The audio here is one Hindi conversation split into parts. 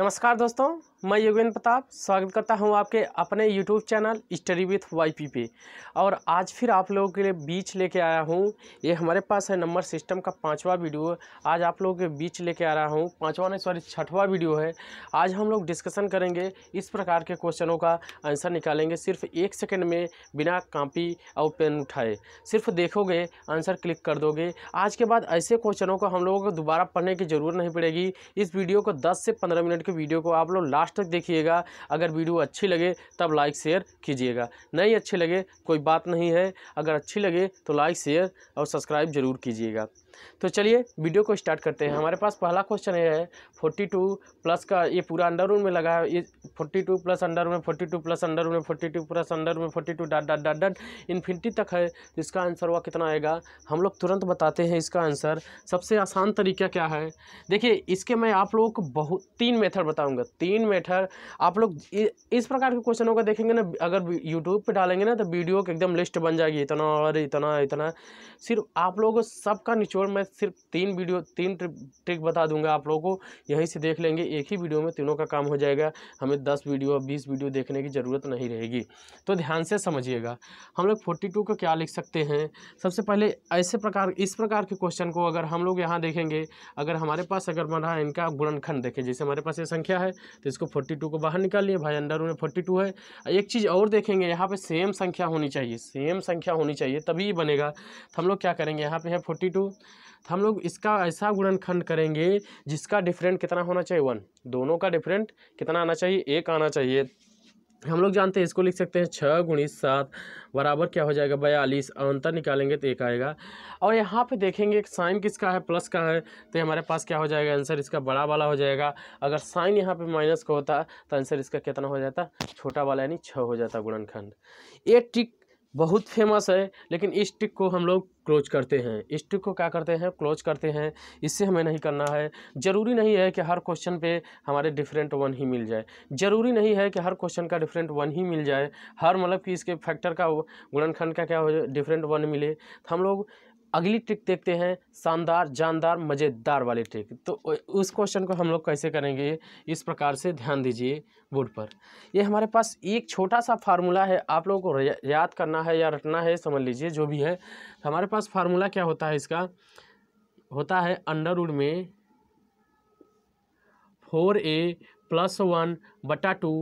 नमस्कार दोस्तों मैं योगेंद्र प्रताप स्वागत करता हूं आपके अपने YouTube channel study with YP पे और आज फिर आप लोगों के लिए बीच लेके आया हूं ये हमारे पास है नंबर सिस्टम का पांचवा वीडियो आज आप लोगों के बीच लेके आ रहा हूं पांचवा नहीं सॉरी छठवा वीडियो है आज हम लोग डिस्कशन करेंगे इस प्रकार के क्वेश्चनों का आंसर निकालेंगे सिर्फ एक सेकेंड में बिना कापी और पेन उठाए सिर्फ देखोगे आंसर क्लिक कर दोगे आज के बाद ऐसे क्वेश्चनों को हम लोगों को दोबारा पढ़ने की ज़रूरत नहीं पड़ेगी इस वीडियो को दस से पंद्रह मिनट के वीडियो को आप लोग लास्ट लास्ट तक देखिएगा अगर वीडियो अच्छी लगे तब लाइक शेयर कीजिएगा नहीं अच्छे लगे कोई बात नहीं है अगर अच्छी लगे तो लाइक शेयर और सब्सक्राइब ज़रूर कीजिएगा तो चलिए वीडियो को स्टार्ट करते हैं हमारे पास पहला क्वेश्चन है फोर्टी टू प्लस का ये पूरा अंडर रूम में लगा है ये फोर्टी टू प्लस अंडर में फोर्टी टू प्लस अंडर में फोर्टी टू प्लस अंडर में forty two dot dot dot dot infinity तक है तो इसका आंसर हुआ कितना आएगा हम लोग तुरंत बताते हैं इसका आंसर सबसे आसान तरीका क्या है देखिए इसके मैं आप लोगों को बहुत तीन मेथड बताऊँगा तीन मेथड आप लोग इस प्रकार के क्वेश्चनों को देखेंगे ना अगर यूट्यूब पर डालेंगे ना तो वीडियो की एकदम लिस्ट बन जाएगी इतना और इतना इतना सिर्फ आप लोगों को सबका निचोड़ केवल मैं सिर्फ तीन वीडियो तीन ट्रिक बता दूंगा आप लोगों को यहीं से देख लेंगे एक ही वीडियो में तीनों का काम हो जाएगा हमें दस वीडियो बीस वीडियो देखने की ज़रूरत नहीं रहेगी तो ध्यान से समझिएगा हम लोग फोर्टी टू को क्या लिख सकते हैं सबसे पहले ऐसे प्रकार इस प्रकार के क्वेश्चन को अगर हम लोग यहाँ देखेंगे अगर हमारे पास अगर बना इनका गुणनखंड देखें जैसे हमारे पास ये संख्या है तो इसको फोर्टी को बाहर निकाल लिए भाई अंडर उन्हें फोर्टी है एक चीज़ और देखेंगे यहाँ पर सेम संख्या होनी चाहिए सेम संख्या होनी चाहिए तभी बनेगा तो हम लोग क्या करेंगे यहाँ पर है फोर्टी टू तो हम लोग इसका ऐसा गुणनखंड करेंगे जिसका डिफरेंट कितना होना चाहिए वन दोनों का डिफरेंट कितना आना चाहिए एक आना चाहिए हम लोग जानते हैं इसको लिख सकते हैं छः गुणी सात बराबर क्या हो जाएगा बयालीस अंतर निकालेंगे तो एक आएगा और यहाँ पे देखेंगे साइन किसका है प्लस का है तो हमारे पास क्या हो जाएगा आंसर इसका बड़ा वाला हो जाएगा अगर साइन यहाँ पे माइनस का होता तो आंसर इसका कितना हो जाता छोटा वाला यानी छः हो जाता गुणनखंड ये ट्रिक बहुत फेमस है लेकिन इस टिक को हम लोग क्लोज करते हैं इस टिक को क्या करते हैं क्लोज करते हैं इससे हमें नहीं करना है ज़रूरी नहीं है कि हर क्वेश्चन पे हमारे डिफरेंट वन ही मिल जाए ज़रूरी नहीं है कि हर क्वेश्चन का डिफरेंट वन ही मिल जाए हर मतलब कि इसके फैक्टर का गुणनखंड का क्या हो जाए डिफरेंट वन मिले तो हम लोग अगली ट्रिक देखते हैं शानदार जानदार मज़ेदार वाली ट्रिक तो उस क्वेश्चन को हम लोग कैसे करेंगे इस प्रकार से ध्यान दीजिए बोर्ड पर ये हमारे पास एक छोटा सा फार्मूला है आप लोगों को याद करना है या रटना है समझ लीजिए जो भी है हमारे पास फार्मूला क्या होता है इसका होता है अंडर उड में फोर ए प्लस वन बटा टू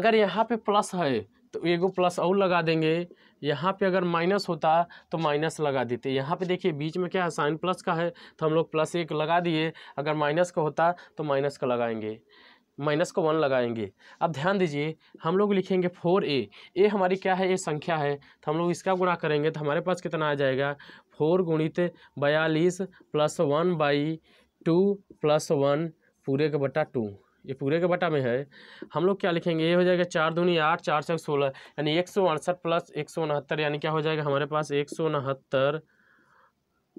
अगर यहाँ पे प्लस है तो गो प्लस और लगा देंगे यहाँ पे अगर माइनस होता तो माइनस लगा देते यहाँ पे देखिए बीच में क्या है साइन प्लस का है तो हम लोग प्लस एक लगा दिए अगर माइनस का होता तो माइनस का लगाएंगे माइनस को वन लगाएंगे अब ध्यान दीजिए हम लोग लिखेंगे फोर ए ए हमारी क्या है ये संख्या है तो हम लोग इसका गुणा करेंगे तो हमारे पास कितना आ जाएगा फोर गुणित बयालीस plus one by two plus one पूरे का बटा टू ये पूरे के बटा में है हम लोग क्या लिखेंगे ये हो जाएगा चार दूनी आठ चार सौ सोलह यानी एक सौ अड़सठ प्लस एक सौ उनहत्तर यानी क्या हो जाएगा हमारे पास एक सौ उनहत्तर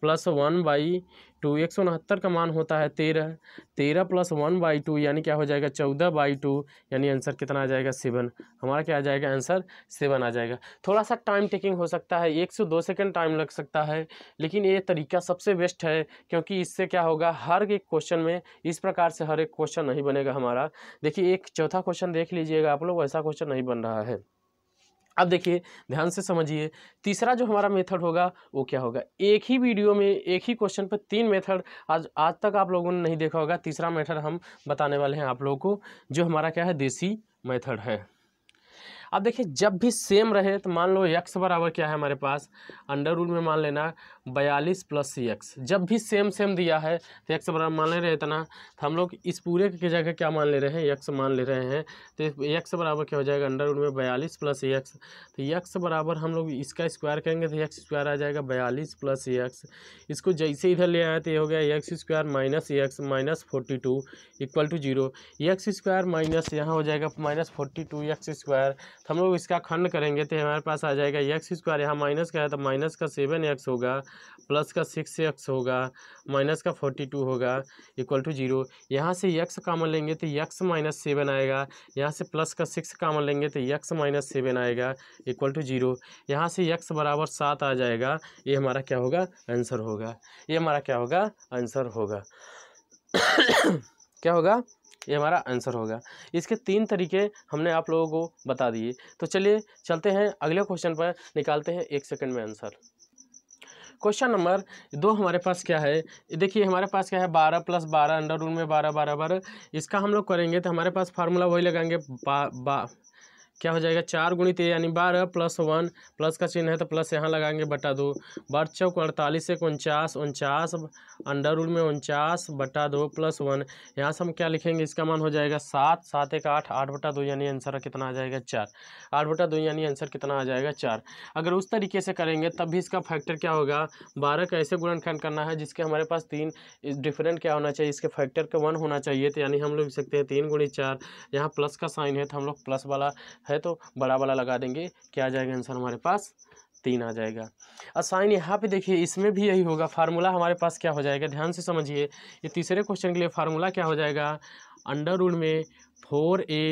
प्लस वन बाई टू एक सौ उनहत्तर का मान होता है तेरह तेरह प्लस वन बाई टू यानी क्या हो जाएगा चौदह बाई टू यानी आंसर कितना आ जाएगा सेवन हमारा क्या आ जाएगा आंसर सेवन आ जाएगा थोड़ा सा टाइम टेकिंग हो सकता है एक से दो सेकेंड टाइम लग सकता है लेकिन ये तरीका सबसे बेस्ट है क्योंकि इससे क्या होगा हर एक क्वेश्चन में इस प्रकार से हर एक क्वेश्चन नहीं बनेगा हमारा देखिए एक चौथा क्वेश्चन देख लीजिएगा आप लोग ऐसा क्वेश्चन नहीं बन रहा है अब देखिए ध्यान से समझिए तीसरा जो हमारा मेथड होगा वो क्या होगा एक ही वीडियो में एक ही क्वेश्चन पर तीन मेथड आज आज तक आप लोगों ने नहीं देखा होगा तीसरा मेथड हम बताने वाले हैं आप लोगों को जो हमारा क्या है देसी मेथड है अब देखिए जब भी सेम रहे तो मान लो यक्स बराबर क्या है हमारे पास अंडर रूल में मान लेना बयालीस प्लस सी एक्स जब भी सेम सेम दिया है तो एक्स बराबर मान ले रहे हैं इतना तो हम लोग इस पूरे की जगह क्या मान ले रहे हैं एक्स मान ले रहे हैं तो एक्स बराबर क्या हो जाएगा अंडर रूट में बयालीस प्लस एक्स तो एक्स बराबर हम लोग इसका स्क्वायर करेंगे तो एक्स स्क्वायर आ जाएगा बयालीस प्लस एक्स इसको जैसे इधर ले आए तो ये हो गया X square minus X minus forty two equal to zero X square minus यहाँ हो जाएगा minus forty two X square तो हम लोग इसका खंड करेंगे तो हमारे पास आ जाएगा एक्स स्क्वायर यहाँ माइनस का है तो माइनस का सेवन एक्स होगा प्लस का सिक्स एक्स होगा माइनस का फोर्टी टू होगा इक्वल टू जीरो यहाँ से यक्स कामन लेंगे तो यक्स माइनस सेवन आएगा यहाँ से प्लस का सिक्स कामन लेंगे तो यक्स माइनस सेवन आएगा इक्वल टू जीरो यहाँ से यक्स बराबर सात आ जाएगा ये हमारा क्या होगा आंसर होगा ये हमारा क्या होगा आंसर होगा क्या होगा ये हमारा आंसर होगा इसके तीन तरीके हमने आप लोगों को बता दिए तो चलिए चलते हैं अगले क्वेश्चन पर निकालते हैं एक सेकंड में आंसर क्वेश्चन नंबर दो हमारे पास क्या है देखिए हमारे पास क्या है बारह प्लस बारह अंडर रूट में बारह बारह बारह इसका हम लोग करेंगे तो हमारे पास फार्मूला वही लगाएंगे बा, बा क्या हो जाएगा चार गुणित यानी बारह प्लस वन प्लस का चिन्ह है तो प्लस यहाँ लगाएंगे बटा दो बार चौक अड़तालीस एक उनचास उनचास अंडर रूल में उनचास बटा दो प्लस वन यहाँ से हम क्या लिखेंगे इसका मान हो जाएगा सात सात एक आठ आठ बटा दो यानी आंसर कितना आ जाएगा चार आठ बटा दो यानी आंसर कितना आ जाएगा चार अगर उस तरीके से करेंगे तब भी इसका फैक्टर क्या होगा बारह का ऐसे गुणनखंड करना है जिसके हमारे पास तीन डिफरेंट क्या होना चाहिए इसके फैक्टर का वन होना चाहिए तो यानी हम लोग लिख सकते हैं तीन गुणी चार यहाँ प्लस का साइन है तो हम लोग प्लस वाला है तो बड़ा वाला लगा देंगे क्या आ जाएगा आंसर हमारे पास तीन आ जाएगा और साइन यहाँ पे देखिए इसमें भी यही होगा फार्मूला हमारे पास क्या हो जाएगा ध्यान से समझिए ये तीसरे क्वेश्चन के लिए फार्मूला क्या हो जाएगा अंडर रूड में फोर ए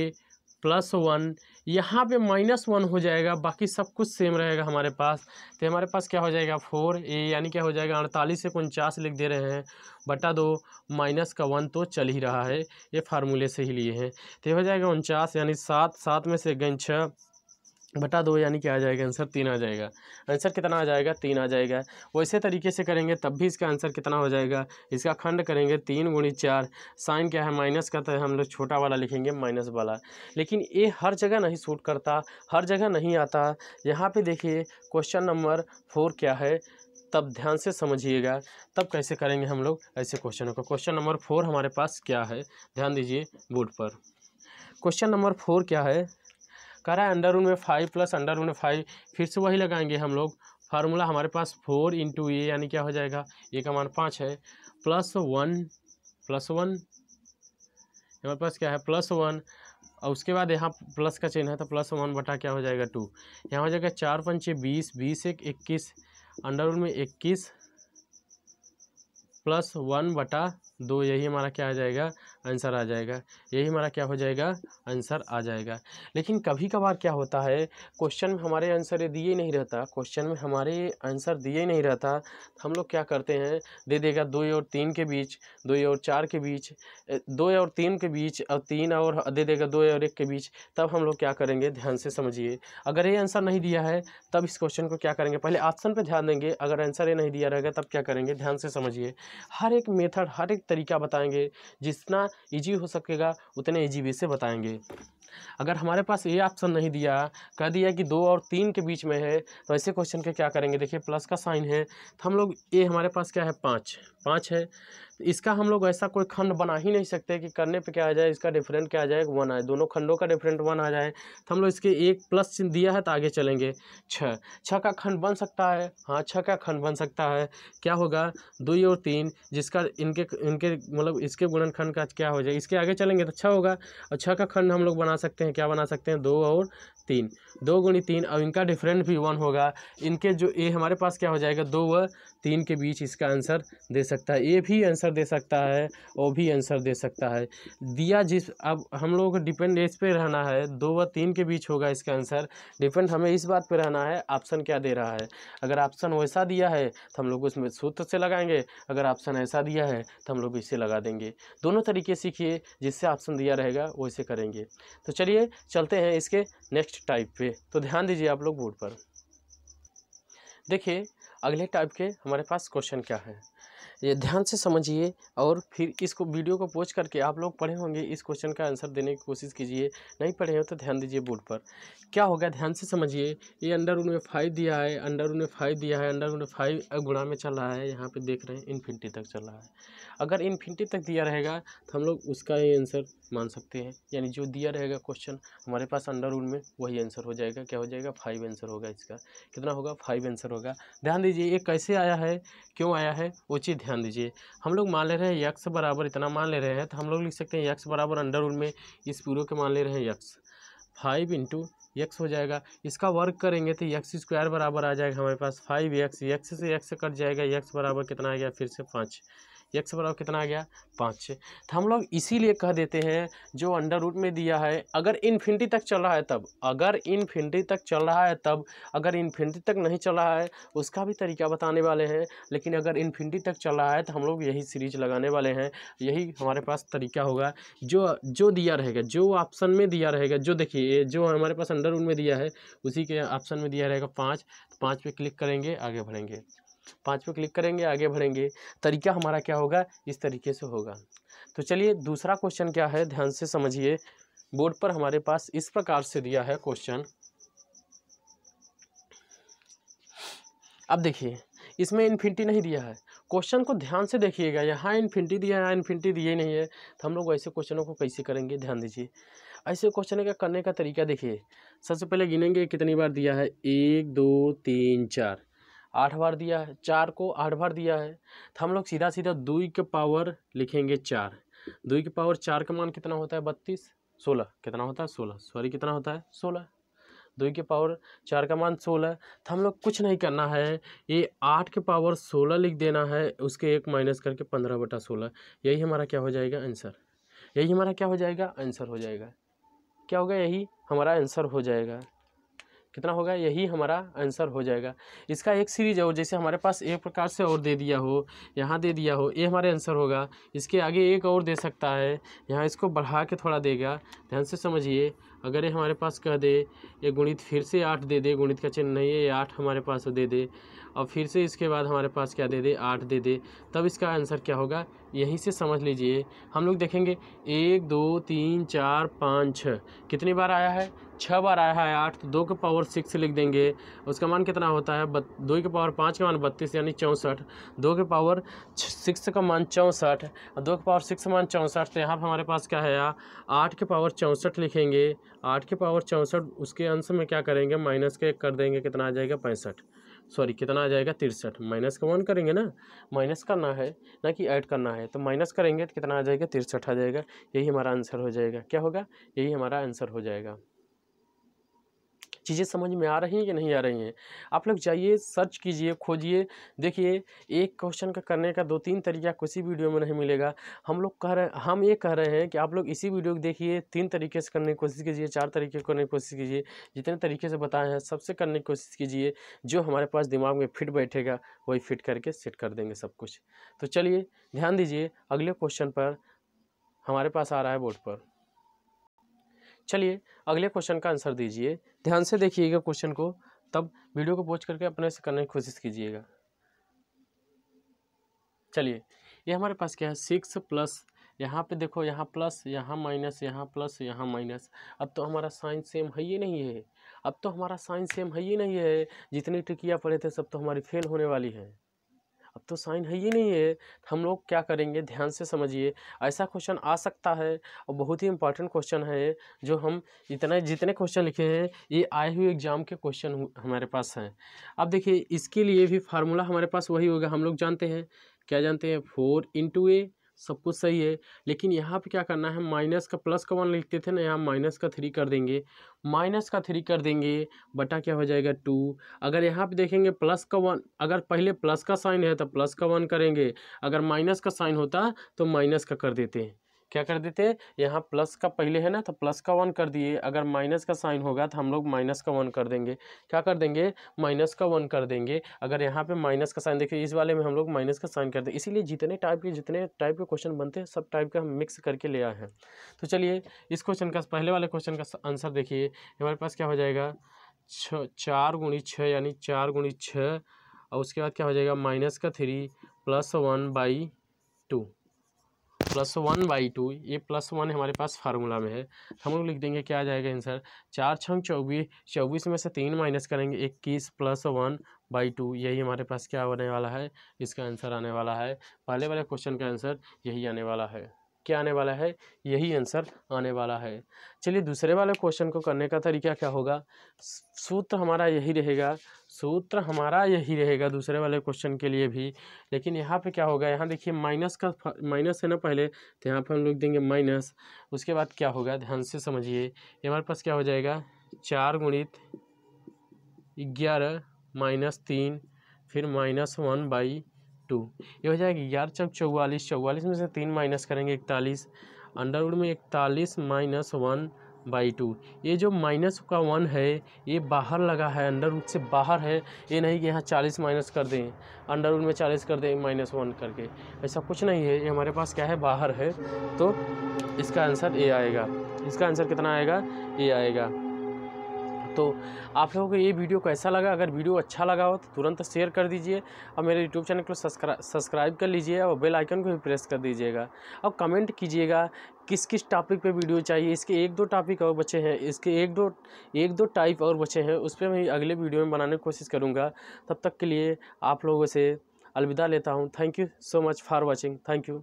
प्लस वन यहाँ पे माइनस वन हो जाएगा बाकी सब कुछ सेम रहेगा हमारे पास तो हमारे पास क्या हो जाएगा फोर ए यानी क्या हो जाएगा अड़तालीस से उनचास लिख दे रहे हैं बटा दो माइनस का वन तो चल ही रहा है ये फार्मूले से ही लिए हैं तो हो जाएगा उनचास यानी सात सात में से गई छः बटा दो यानी कि आ जाएगा आंसर तीन आ जाएगा आंसर कितना आ जाएगा तीन आ जाएगा वैसे तरीके से करेंगे तब भी इसका आंसर कितना हो जाएगा इसका खंड करेंगे तीन गुणी चार साइन क्या है माइनस का तो हम लोग छोटा वाला लिखेंगे माइनस वाला लेकिन ये हर जगह नहीं सूट करता हर जगह नहीं आता यहाँ पर देखिए क्वेश्चन नंबर फोर क्या है तब ध्यान से समझिएगा तब कैसे करेंगे हम लोग ऐसे क्वेश्चनों को क्वेश्चन नंबर फोर हमारे पास क्या है ध्यान दीजिए बोर्ड पर क्वेश्चन नंबर फोर क्या है कह रहा है अंडर रूट में फाइव प्लस अंडर रूट में फाइव फिर से वही लगाएंगे हम लोग फार्मूला हमारे पास फोर इंटू ए यानी क्या हो जाएगा ए का मान पाँच है प्लस वन प्लस वन हमारे पास क्या है प्लस वन और उसके बाद यहाँ प्लस का चिन्ह है तो प्लस वन बटा क्या हो जाएगा टू यहाँ हो जाएगा चार पंचे बीस बीस एक इक्कीस अंडर में इक्कीस प्लस वन बटा दो यही हमारा क्या आ जाएगा आंसर आ जाएगा यही हमारा क्या हो जाएगा आंसर आ जाएगा लेकिन कभी कभार क्या होता है क्वेश्चन में हमारे आंसर दिए नहीं रहता क्वेश्चन में हमारे आंसर दिए नहीं रहता हम लोग क्या करते हैं दे देगा दो और तीन के बीच दो और चार के बीच दो और तीन के बीच और तीन और दे देगा दो और एक के बीच तब हम लोग क्या करेंगे ध्यान से समझिए अगर ये आंसर नहीं दिया है तब इस क्वेश्चन को क्या करेंगे पहले ऑप्शन पर ध्यान देंगे अगर आंसर ये नहीं दिया रहेगा तब क्या करेंगे ध्यान से समझिए हर एक मेथड हर एक तरीका बताएंगे जितना इजी हो सकेगा उतने इजी वे से बताएंगे अगर हमारे पास ये ऑप्शन नहीं दिया कह दिया कि दो और तीन के बीच में है तो ऐसे क्वेश्चन के क्या करेंगे देखिए प्लस का साइन है तो हम लोग ये हमारे पास क्या है पाँच पाँच है इसका हम लोग ऐसा कोई खंड बना ही नहीं सकते कि करने पे क्या आ जाए इसका डिफरेंट क्या आ जाए वन आए दोनों खंडों का डिफरेंट वन आ जाए तो हम लोग इसके एक प्लस चिन्ह दिया है तो आगे चलेंगे छः छः का खंड बन सकता है हाँ छः का खंड बन सकता है क्या होगा दो और तीन जिसका इनके इनके मतलब इसके गुणनखंड का क्या हो जाए इसके आगे चलेंगे तो छः होगा और छः का खंड हम लोग बना सकते हैं क्या बना सकते हैं दो और तीन दो गुणी तीन और इनका डिफरेंट भी वन होगा इनके जो ए हमारे पास क्या हो जाएगा दो व तीन के बीच इसका आंसर दे सकता है ए भी आंसर दे सकता है ओ भी आंसर दे सकता है दिया जिस अब हम लोगों को डिपेंड इस पे रहना है दो व तीन के बीच होगा इसका आंसर डिपेंड हमें इस बात पे रहना है ऑप्शन क्या दे रहा है अगर ऑप्शन वैसा दिया है तो हम लोग उसमें सूत्र से लगाएंगे अगर ऑप्शन ऐसा दिया है तो हम लोग इसे लगा देंगे दोनों तरीके सीखिए जिससे ऑप्शन दिया रहेगा वैसे करेंगे तो चलिए चलते हैं इसके नेक्स्ट टाइप पर तो ध्यान दीजिए आप लोग बोर्ड पर देखिए अगले टाइप के हमारे पास क्वेश्चन क्या है ये ध्यान से समझिए और फिर इसको वीडियो को पोस्ट करके आप लोग पढ़े होंगे इस क्वेश्चन का आंसर देने की कोशिश कीजिए नहीं पढ़े हो तो ध्यान दीजिए बोर्ड पर क्या होगा ध्यान से समझिए ये अंडर उन्हें फाइव दिया है अंडर उन्हें फाइव दिया है अंडर उन्हें फाइव गुणा में चल रहा है यहाँ पर देख रहे हैं इन्फिनिटी तक चल रहा है अगर इन्फिनिटी तक दिया रहेगा तो हम लोग उसका ही आंसर मान सकते हैं यानी जो दिया रहेगा क्वेश्चन हमारे पास अंडर रूल में वही आंसर हो जाएगा क्या हो जाएगा फाइव आंसर होगा इसका कितना होगा फाइव आंसर होगा ध्यान दीजिए ये कैसे आया है क्यों आया है वो चीज़ ध्यान दीजिए हम लोग मान ले रहे हैं यक्स बराबर इतना मान ले रहे हैं तो हम लोग लिख सकते हैं यक्स बराबर अंडर रूल में इस पूरे के मान ले रहे हैं यक्स फाइव इंटू यक्स हो जाएगा इसका वर्क करेंगे तो यक्स स्क्वायर बराबर आ जाएगा हमारे पास फाइव यक्स यक्स से यक्स कट जाएगा यक्स बराबर कितना आ गया फिर से पाँच एक्स बराबर कितना आ गया पाँच तो हम लोग इसीलिए कह देते हैं जो अंडर रूट में दिया है अगर इन्फिनिटी तक चल रहा है तब अगर इन्फिनिटी तक चल रहा है तब अगर इन्फिनिटी तक नहीं चल रहा है उसका भी तरीका बताने वाले हैं लेकिन अगर इन्फिनिटी तक चल रहा है तो हम लोग यही सीरीज लगाने वाले हैं यही हमारे पास तरीका होगा जो जो दिया रहेगा जो ऑप्शन में दिया रहेगा जो देखिए जो हमारे पास अंडर रूट में दिया है उसी के ऑप्शन में दिया रहेगा पाँच तो पाँच पे क्लिक करेंगे आगे बढ़ेंगे पाँच पे क्लिक करेंगे आगे बढ़ेंगे तरीका हमारा क्या होगा इस तरीके से होगा तो चलिए दूसरा क्वेश्चन क्या है ध्यान से समझिए बोर्ड पर हमारे पास इस प्रकार से दिया है क्वेश्चन अब देखिए इसमें इन्फिनिटी नहीं दिया है क्वेश्चन को ध्यान से देखिएगा यहाँ इन्फिनिटी दिया है इन्फिनिटी दिए नहीं है तो हम लोग ऐसे क्वेश्चनों को कैसे करेंगे ध्यान दीजिए ऐसे क्वेश्चन का करने का तरीका देखिए सबसे पहले गिनेंगे कितनी बार दिया है एक दो तीन चार आठ बार दिया है चार को आठ बार दिया है तो हम लोग सीधा सीधा दुई के पावर लिखेंगे चार दुई के पावर चार का मान कितना होता है बत्तीस सोलह कितना होता है सोलह सॉरी कितना होता है सोलह दुई के पावर चार का मान सोलह तो हम लोग कुछ नहीं करना है ये आठ के पावर सोलह लिख देना है उसके एक माइनस करके पंद्रह बटा सोलह यही हमारा क्या हो जाएगा आंसर यही हमारा क्या हो जाएगा आंसर हो जाएगा क्या होगा यही हमारा आंसर हो जाएगा कितना होगा यही हमारा आंसर हो जाएगा इसका एक सीरीज और जैसे हमारे पास एक प्रकार से और दे दिया हो यहाँ दे दिया हो ये हमारे आंसर होगा इसके आगे एक और दे सकता है यहाँ इसको बढ़ा के थोड़ा देगा ध्यान से समझिए अगर ये हमारे पास कह दे ये गुणित फिर से आठ दे दे गुणित का चिन्ह नहीं है ये आठ हमारे पास दे दे और फिर से इसके बाद हमारे पास क्या दे दे आठ दे दे तब इसका आंसर क्या होगा यहीं से समझ लीजिए हम लोग देखेंगे एक दो तीन चार पाँच छः कितनी बार आया है छः बार आया है आठ तो दो के पावर सिक्स लिख देंगे उसका मान कितना होता है बत, दो के पावर पाँच का मान बत्तीस यानी चौंसठ दो के पावर सिक्स का मान चौंसठ और दो के पावर सिक्स का मान चौंसठ तो यहाँ पर हमारे पास क्या है आठ के पावर चौंसठ लिखेंगे आठ के पावर चौंसठ उसके अंश में क्या करेंगे माइनस के कर देंगे कितना आ जाएगा पैंसठ सॉरी कितना आ जाएगा तिरसठ माइनस का वन करेंगे ना माइनस करना है ना कि ऐड करना है तो माइनस करेंगे तो कितना आ जाएगा तिरसठ आ जाएगा यही हमारा आंसर हो जाएगा क्या होगा यही हमारा आंसर हो जाएगा चीज़ें समझ में आ रही हैं कि नहीं आ रही हैं आप लोग जाइए सर्च कीजिए खोजिए देखिए एक क्वेश्चन का करने का दो तीन तरीका किसी वीडियो में नहीं मिलेगा हम लोग कह रहे हम ये कह रहे हैं कि आप लोग इसी वीडियो को देखिए तीन तरीके से करने की कोशिश कीजिए चार तरीके करने की कोशिश कीजिए जितने तरीके से बताए हैं सबसे करने की कोशिश कीजिए जो हमारे पास दिमाग में फिट बैठेगा वही फिट करके सेट कर देंगे सब कुछ तो चलिए ध्यान दीजिए अगले क्वेश्चन पर हमारे पास आ रहा है बोर्ड पर चलिए अगले क्वेश्चन का आंसर दीजिए ध्यान से देखिएगा क्वेश्चन को तब वीडियो को पोस्ट करके अपने से करने की कोशिश कीजिएगा चलिए ये हमारे पास क्या है सिक्स प्लस यहाँ पे देखो यहाँ प्लस यहाँ माइनस यहाँ प्लस यहाँ माइनस अब तो हमारा साइन सेम है ही नहीं है अब तो हमारा साइन सेम है ही नहीं है जितनी टिकिया पड़े थे सब तो हमारी फेल होने वाली है तो साइन है ही नहीं है हम लोग क्या करेंगे ध्यान से समझिए ऐसा क्वेश्चन आ सकता है और बहुत ही इंपॉर्टेंट क्वेश्चन है जो हम इतने जितने क्वेश्चन लिखे हैं ये आए हुए एग्जाम के क्वेश्चन हमारे पास हैं अब देखिए इसके लिए भी फार्मूला हमारे पास वही होगा हम लोग जानते हैं क्या जानते हैं फोर इंटू ए सब कुछ सही है लेकिन यहाँ पे क्या करना है माइनस का प्लस का वन लिखते थे ना यहाँ माइनस का थ्री कर देंगे माइनस का थ्री कर देंगे बटा क्या हो जाएगा टू अगर यहाँ पे देखेंगे प्लस का वन अगर पहले प्लस का साइन है तो प्लस का वन करेंगे अगर माइनस का साइन होता तो माइनस का कर देते हैं क्या कर देते यहाँ प्लस का पहले है ना तो प्लस का वन कर दिए अगर माइनस का साइन होगा तो हम लोग माइनस का वन कर देंगे क्या कर देंगे माइनस का वन कर देंगे अगर यहाँ पे माइनस का साइन देखिए इस वाले में हम लोग माइनस का साइन कर दें इसीलिए जितने टाइप के जितने टाइप के क्वेश्चन बनते हैं सब टाइप का हम मिक्स करके ले आए हैं तो चलिए इस क्वेश्चन का पहले वाले क्वेश्चन का आंसर देखिए हमारे पास क्या हो जाएगा छ चार गुणी छः यानी चार गुणी छः और उसके बाद क्या हो जाएगा माइनस का three plus one by two plus one by two ये प्लस वन हमारे पास फार्मूला में है हम लोग लिख देंगे क्या आ जाएगा आंसर चार छंग चौबीस चौबीस में से तीन माइनस करेंगे इक्कीस प्लस वन बाई टू यही हमारे पास क्या होने वाला है इसका आंसर आने वाला है पहले वाले क्वेश्चन का आंसर यही आने वाला है क्या आने वाला है यही आंसर आने वाला है चलिए दूसरे वाले क्वेश्चन को करने का तरीका क्या होगा सूत्र हमारा यही रहेगा सूत्र हमारा यही रहेगा दूसरे वाले क्वेश्चन के लिए भी लेकिन यहाँ पे क्या होगा यहाँ देखिए माइनस का माइनस है ना पहले तो यहाँ पर हम लोग देंगे माइनस उसके बाद क्या होगा ध्यान से समझिए हमारे पास क्या हो जाएगा चार गुणित ग्यारह माइनस तीन फिर माइनस वन बाई टू ये हो जाएगा ग्यारह चौक चौवालीस चौवालीस में से तीन माइनस करेंगे इकतालीस अंडरवुड में इकतालीस माइनस वन बाई टू ये जो माइनस का वन है ये बाहर लगा है अंडर रूट से बाहर है ये नहीं कि यहाँ चालीस माइनस कर दें अंडर रूट में चालीस कर दें माइनस वन करके ऐसा कुछ नहीं है ये हमारे पास क्या है बाहर है तो इसका आंसर ए आएगा इसका आंसर कितना आएगा ए आएगा तो आप लोगों को ये वीडियो कैसा लगा अगर वीडियो अच्छा लगा हो तो तुरंत शेयर कर दीजिए और मेरे यूट्यूब चैनल को सब्सक्राइब कर लीजिए और बेल आइकन को भी प्रेस कर दीजिएगा और कमेंट कीजिएगा किस किस टॉपिक पे वीडियो चाहिए इसके एक दो टॉपिक और बचे हैं इसके एक दो एक दो टाइप और बचे हैं उस पर मैं अगले वीडियो में बनाने की कोशिश करूँगा तब तक के लिए आप लोगों से अलविदा लेता हूँ thank you so much for watching thank you